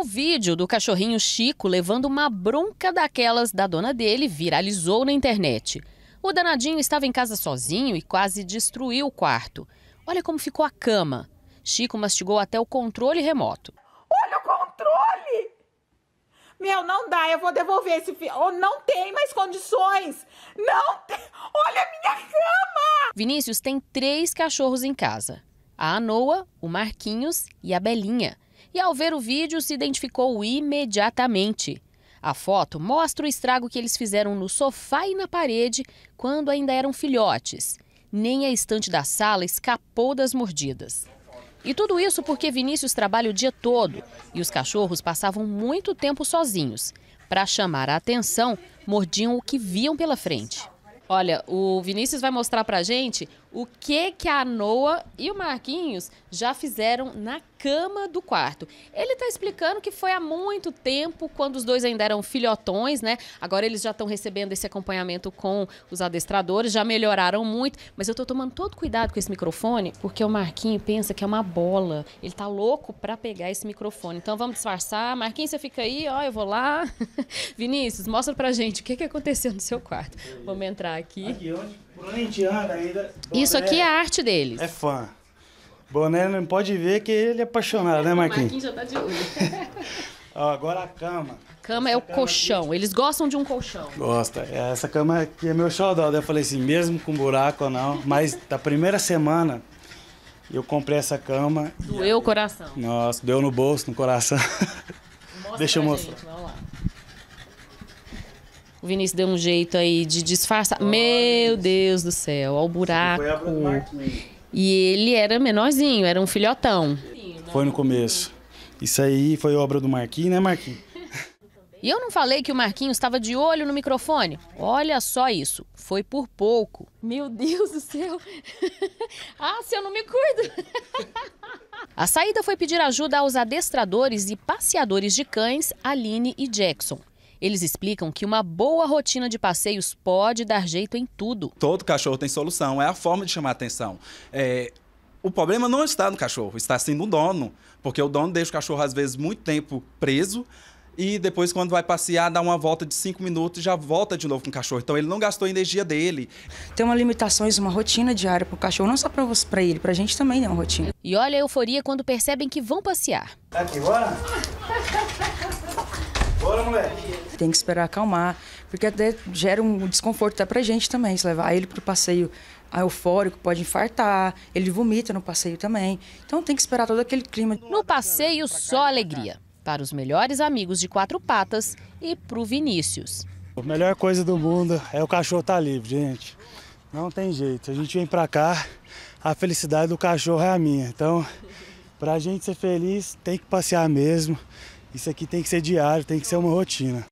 O vídeo do cachorrinho Chico levando uma bronca daquelas da dona dele viralizou na internet. O danadinho estava em casa sozinho e quase destruiu o quarto. Olha como ficou a cama. Chico mastigou até o controle remoto. Olha o controle! Meu, não dá, eu vou devolver esse filho. Oh, não tem mais condições! Não tem! Olha a minha cama! Vinícius tem três cachorros em casa: a Anoa, o Marquinhos e a Belinha e, ao ver o vídeo, se identificou imediatamente. A foto mostra o estrago que eles fizeram no sofá e na parede quando ainda eram filhotes. Nem a estante da sala escapou das mordidas. E tudo isso porque Vinícius trabalha o dia todo e os cachorros passavam muito tempo sozinhos. Para chamar a atenção, mordiam o que viam pela frente. Olha, o Vinícius vai mostrar para gente o que que a Noa e o Marquinhos já fizeram na cama do quarto. Ele está explicando que foi há muito tempo, quando os dois ainda eram filhotões, né? Agora eles já estão recebendo esse acompanhamento com os adestradores, já melhoraram muito, mas eu estou tomando todo cuidado com esse microfone, porque o Marquinho pensa que é uma bola. Ele tá louco para pegar esse microfone. Então vamos disfarçar. Marquinhos, você fica aí, ó, eu vou lá. Vinícius, mostra pra gente o que que aconteceu no seu quarto. Vamos entrar aqui. Aqui onde? indiana ainda. Boné, Isso aqui é a arte deles. É fã. Boné não pode ver que ele é apaixonado, né, Marquinhos? Marquinhos já tá de olho. agora a cama. cama é essa é o cama colchão. Aqui... Eles gostam de um colchão. Gosta. É, essa cama aqui é meu xodó. Eu falei assim, mesmo com buraco ou não, mas da primeira semana eu comprei essa cama. Doeu e... o coração. Nossa, deu no bolso, no coração. Mostra Deixa eu mostrar. Gente, o Vinícius deu um jeito aí de disfarçar. Meu Deus do céu, ao buraco. E ele era menorzinho, era um filhotão. Foi no começo. Isso aí foi obra do Marquinhos, né, Marquinhos? E eu não falei que o Marquinhos estava de olho no microfone? Olha só isso, foi por pouco. Meu Deus do céu! ah, se eu não me cuido! a saída foi pedir ajuda aos adestradores e passeadores de cães Aline e Jackson. Eles explicam que uma boa rotina de passeios pode dar jeito em tudo. Todo cachorro tem solução, é a forma de chamar atenção. É, o problema não está no cachorro, está sim no dono, porque o dono deixa o cachorro, às vezes, muito tempo preso e depois, quando vai passear, dá uma volta de cinco minutos e já volta de novo com o cachorro. Então, ele não gastou a energia dele. Tem uma limitações, uma rotina diária para o cachorro, não só para ele, para a gente também é uma rotina. E olha a euforia quando percebem que vão passear. Tá aqui, bora? tem que esperar acalmar, porque até gera um desconforto até pra gente também, se levar ele pro passeio eufórico, pode infartar, ele vomita no passeio também. Então tem que esperar todo aquele clima. No passeio, só alegria. Para os melhores amigos de quatro patas e pro Vinícius. A melhor coisa do mundo é o cachorro estar tá livre, gente. Não tem jeito. A gente vem pra cá, a felicidade do cachorro é a minha. Então, pra gente ser feliz, tem que passear mesmo. Isso aqui tem que ser diário, tem que ser uma rotina.